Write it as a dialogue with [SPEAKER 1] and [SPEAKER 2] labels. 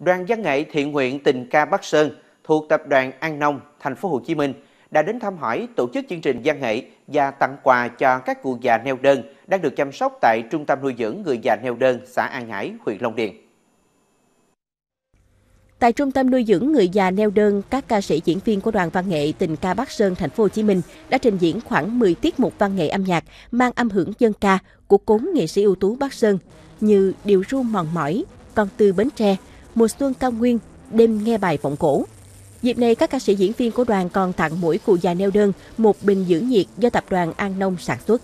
[SPEAKER 1] Đoàn văn nghệ thiện nguyện tình ca Bắc Sơn thuộc tập đoàn An Nông, thành phố Hồ Chí Minh đã đến thăm hỏi tổ chức chương trình văn nghệ và tặng quà cho các cụ già neo đơn đang được chăm sóc tại Trung tâm nuôi dưỡng người già neo đơn xã An Hải, huyện Long Điền.
[SPEAKER 2] Tại trung tâm nuôi dưỡng người già neo đơn, các ca sĩ diễn viên của đoàn văn nghệ tình ca Bắc Sơn thành phố Hồ Chí Minh đã trình diễn khoảng 10 tiết mục văn nghệ âm nhạc mang âm hưởng dân ca của cố nghệ sĩ ưu tú Bắc Sơn như Điều ru mòn mỏi, Con tư Bến Tre, mùa xuân cao nguyên, đêm nghe bài vọng cổ. Dịp này, các ca sĩ diễn viên của đoàn còn tặng mỗi cụ già neo đơn một bình giữ nhiệt do tập đoàn An Nông sản xuất.